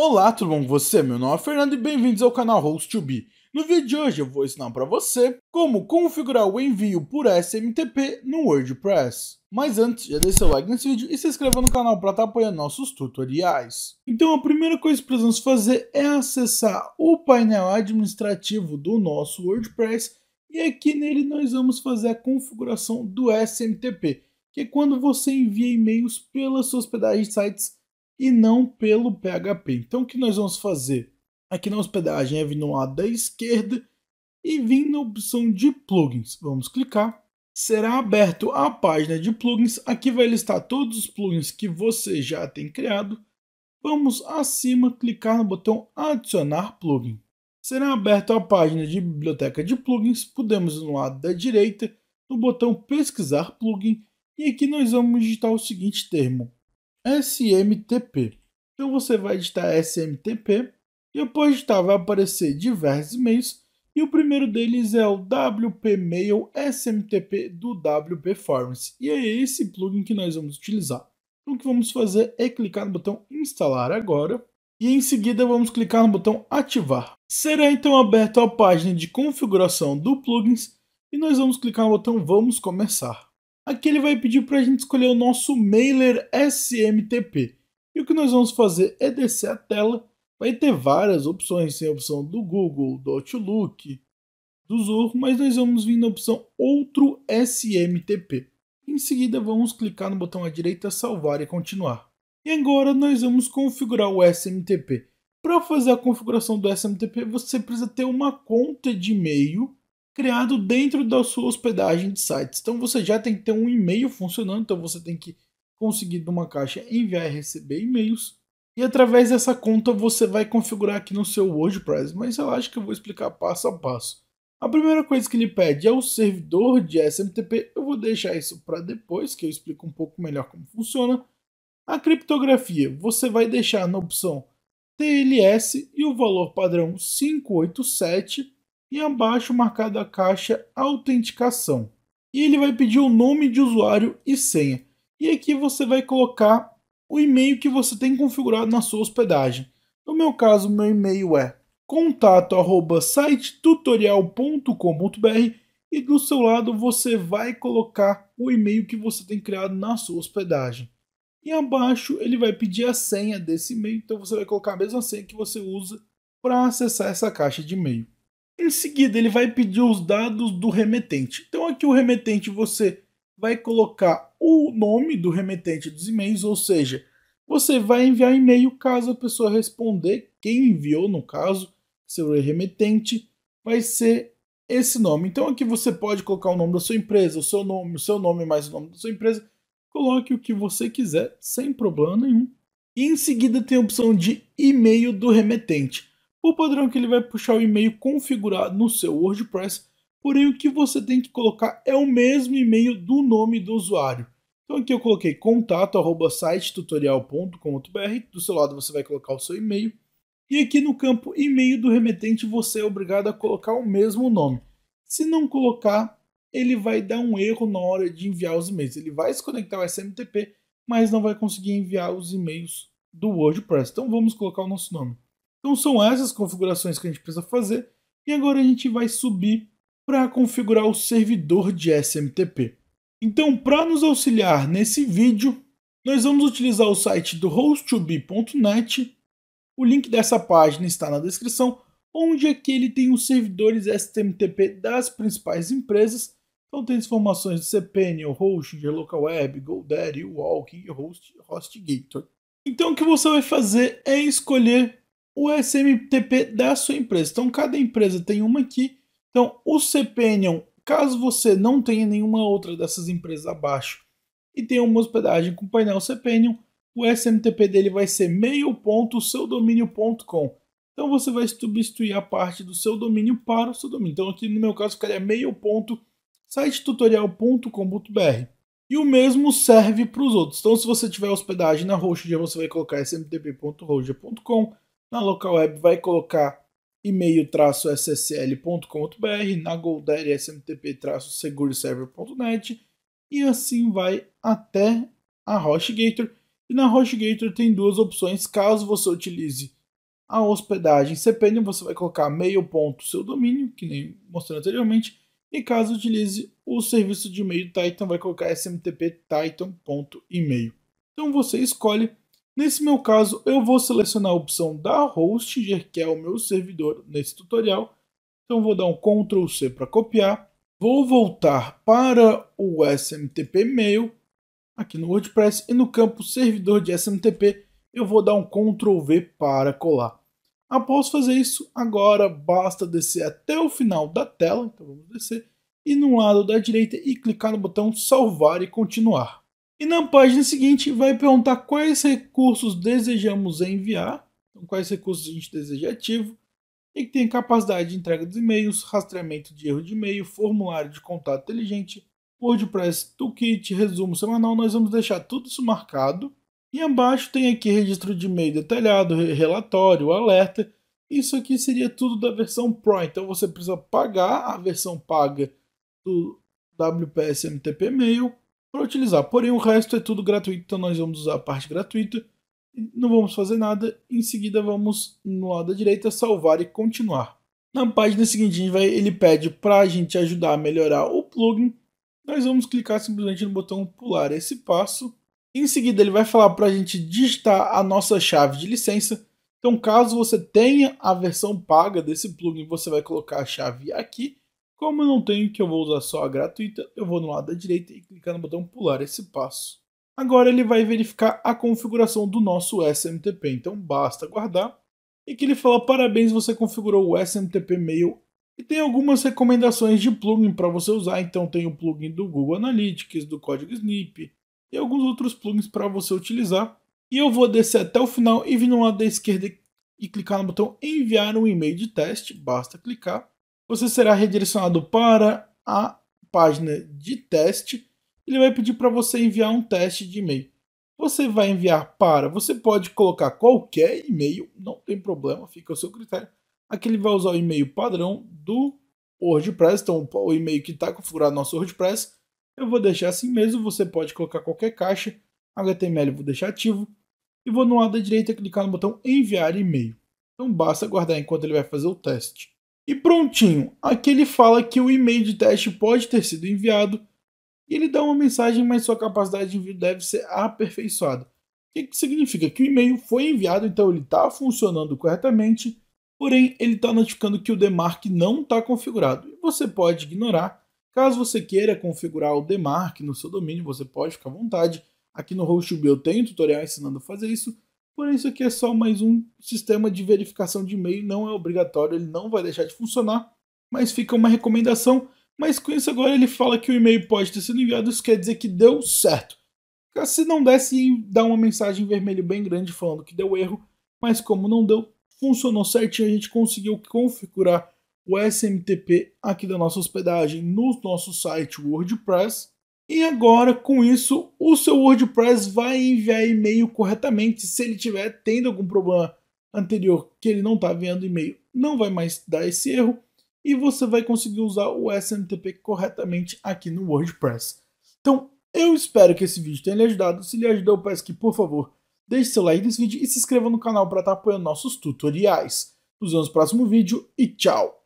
Olá, tudo bom com você? Meu nome é Fernando e bem-vindos ao canal Host2Be. No vídeo de hoje eu vou ensinar para você como configurar o envio por SMTP no WordPress. Mas antes, já deixa seu like nesse vídeo e se inscreva no canal para estar tá apoiando nossos tutoriais. Então a primeira coisa que precisamos fazer é acessar o painel administrativo do nosso WordPress e aqui nele nós vamos fazer a configuração do SMTP, que é quando você envia e-mails pela sua hospedagem de sites e não pelo PHP. Então o que nós vamos fazer? Aqui na hospedagem é vir no lado da esquerda e vir na opção de plugins. Vamos clicar. Será aberto a página de plugins. Aqui vai listar todos os plugins que você já tem criado. Vamos acima clicar no botão adicionar plugin. Será aberta a página de biblioteca de plugins. Podemos no lado da direita no botão pesquisar plugin e aqui nós vamos digitar o seguinte termo SMTP. Então você vai editar SMTP e depois de vai aparecer diversos e-mails e o primeiro deles é o WPMail SMTP do WP Forms e é esse plugin que nós vamos utilizar. Então o que vamos fazer é clicar no botão instalar agora e em seguida vamos clicar no botão ativar. Será então aberta a página de configuração do plugins e nós vamos clicar no botão vamos começar. Aqui ele vai pedir para a gente escolher o nosso mailer SMTP. E o que nós vamos fazer é descer a tela. Vai ter várias opções, tem a opção do Google, do Outlook, do Zoho, mas nós vamos vir na opção Outro SMTP. Em seguida, vamos clicar no botão à direita, salvar e continuar. E agora nós vamos configurar o SMTP. Para fazer a configuração do SMTP, você precisa ter uma conta de e-mail criado dentro da sua hospedagem de sites. Então você já tem que ter um e-mail funcionando, então você tem que conseguir de uma caixa enviar e receber e-mails. E através dessa conta você vai configurar aqui no seu WordPress, mas eu acho que eu vou explicar passo a passo. A primeira coisa que ele pede é o servidor de SMTP, eu vou deixar isso para depois, que eu explico um pouco melhor como funciona. A criptografia, você vai deixar na opção TLS e o valor padrão 587 e abaixo marcada a caixa Autenticação. E ele vai pedir o nome de usuário e senha. E aqui você vai colocar o e-mail que você tem configurado na sua hospedagem. No meu caso, meu e-mail é contato@sitetutorial.com.br e do seu lado você vai colocar o e-mail que você tem criado na sua hospedagem. E abaixo ele vai pedir a senha desse e-mail, então você vai colocar a mesma senha que você usa para acessar essa caixa de e-mail. Em seguida, ele vai pedir os dados do remetente. Então, aqui o remetente você vai colocar o nome do remetente dos e-mails, ou seja, você vai enviar e-mail caso a pessoa responder, quem enviou, no caso, seu remetente, vai ser esse nome. Então aqui você pode colocar o nome da sua empresa, o seu nome, o seu nome mais o nome da sua empresa. Coloque o que você quiser, sem problema nenhum. E em seguida tem a opção de e-mail do remetente. O padrão é que ele vai puxar o e-mail configurado no seu WordPress, porém o que você tem que colocar é o mesmo e-mail do nome do usuário. Então aqui eu coloquei contato@sitetutorial.com.br, do seu lado você vai colocar o seu e-mail. E aqui no campo e-mail do remetente você é obrigado a colocar o mesmo nome. Se não colocar, ele vai dar um erro na hora de enviar os e-mails. Ele vai se conectar ao SMTP, mas não vai conseguir enviar os e-mails do WordPress. Então vamos colocar o nosso nome. Então são essas configurações que a gente precisa fazer. E agora a gente vai subir para configurar o servidor de SMTP. Então, para nos auxiliar nesse vídeo, nós vamos utilizar o site do host2b.net. O link dessa página está na descrição, onde aqui é ele tem os servidores SMTP das principais empresas. Então tem as informações de CPN, Host, GLocalWeb, GoDaddy, Walking, Host, HostGator. Então o que você vai fazer é escolher o SMTP da sua empresa. Então, cada empresa tem uma aqui. Então, o CPNION, caso você não tenha nenhuma outra dessas empresas abaixo e tenha uma hospedagem com painel CPNION, o SMTP dele vai ser meio.seudomínio.com. Então, você vai substituir a parte do seu domínio para o seu domínio. Então, aqui no meu caso, ficaria meio.sitetutorial.com.br. E o mesmo serve para os outros. Então, se você tiver hospedagem na Hostja, você vai colocar smtp.hostja.com.br na local web vai colocar e-mail-ssl.com.br, na Goldery smtp-segureserver.net e assim vai até a HostGator. E na HostGator tem duas opções, caso você utilize a hospedagem cPanel, você vai colocar seu domínio, que nem mostrei anteriormente, e caso utilize o serviço de e-mail Titan, vai colocar smtp-titan.email. Então você escolhe Nesse meu caso, eu vou selecionar a opção da Hostinger, que é o meu servidor nesse tutorial. Então vou dar um Ctrl C para copiar. Vou voltar para o SMTP Mail, aqui no WordPress, e no campo servidor de SMTP eu vou dar um Ctrl V para colar. Após fazer isso, agora basta descer até o final da tela, então vamos descer, e no lado da direita e clicar no botão salvar e continuar. E na página seguinte vai perguntar quais recursos desejamos enviar, então, quais recursos a gente deseja ativo, e que tem capacidade de entrega dos e-mails, rastreamento de erro de e-mail, formulário de contato inteligente, WordPress, toolkit, resumo semanal. Nós vamos deixar tudo isso marcado. E abaixo tem aqui registro de e-mail detalhado, relatório, alerta. Isso aqui seria tudo da versão Pro. Então você precisa pagar a versão paga do WPS MTP Mail para utilizar. Porém, o resto é tudo gratuito, então nós vamos usar a parte gratuita. Não vamos fazer nada. Em seguida, vamos no lado da direita salvar e continuar. Na página seguinte, ele pede para a gente ajudar a melhorar o plugin. Nós vamos clicar simplesmente no botão pular esse passo. Em seguida, ele vai falar para a gente digitar a nossa chave de licença. Então, caso você tenha a versão paga desse plugin, você vai colocar a chave aqui. Como eu não tenho, que eu vou usar só a gratuita, eu vou no lado da direita e clicar no botão pular esse passo. Agora ele vai verificar a configuração do nosso SMTP, então basta guardar e que ele fala parabéns, você configurou o SMTP Mail e tem algumas recomendações de plugin para você usar, então tem o plugin do Google Analytics, do código Snip e alguns outros plugins para você utilizar. E eu vou descer até o final e vir no lado da esquerda e clicar no botão enviar um e-mail de teste, basta clicar. Você será redirecionado para a página de teste ele vai pedir para você enviar um teste de e-mail. Você vai enviar para, você pode colocar qualquer e-mail, não tem problema, fica ao seu critério. Aqui ele vai usar o e-mail padrão do WordPress, então o e-mail que está configurado no nosso WordPress. Eu vou deixar assim mesmo, você pode colocar qualquer caixa. HTML eu vou deixar ativo. E vou no lado da direita clicar no botão enviar e-mail. Então basta aguardar enquanto ele vai fazer o teste. E prontinho, aqui ele fala que o e-mail de teste pode ter sido enviado e ele dá uma mensagem, mas sua capacidade de envio deve ser aperfeiçoada. O que, significa? Que o e-mail foi enviado, então ele está funcionando corretamente, porém ele está notificando que o DMARC não está configurado. E você pode ignorar. Caso você queira configurar o DMARC no seu domínio, você pode ficar à vontade. Aqui no HostUB eu tenho tutorial ensinando a fazer isso, porém isso aqui é só mais um sistema de verificação de e-mail, não é obrigatório, ele não vai deixar de funcionar, mas fica uma recomendação mas com isso agora ele fala que o e-mail pode ter sido enviado, isso quer dizer que deu certo. Se não desse, dá uma mensagem vermelha bem grande falando que deu erro, mas como não deu, funcionou certinho, a gente conseguiu configurar o SMTP aqui da nossa hospedagem no nosso site WordPress. E agora, com isso, o seu WordPress vai enviar e-mail corretamente. Se ele tiver tendo algum problema anterior que ele não está enviando e-mail, não vai mais dar esse erro e você vai conseguir usar o SMTP corretamente aqui no WordPress. Então, eu espero que esse vídeo tenha lhe ajudado. Se lhe ajudou, eu peço que, por favor, deixe seu like nesse vídeo e se inscreva no canal para estar tá apoiando nossos tutoriais. Nos vemos no próximo vídeo e tchau!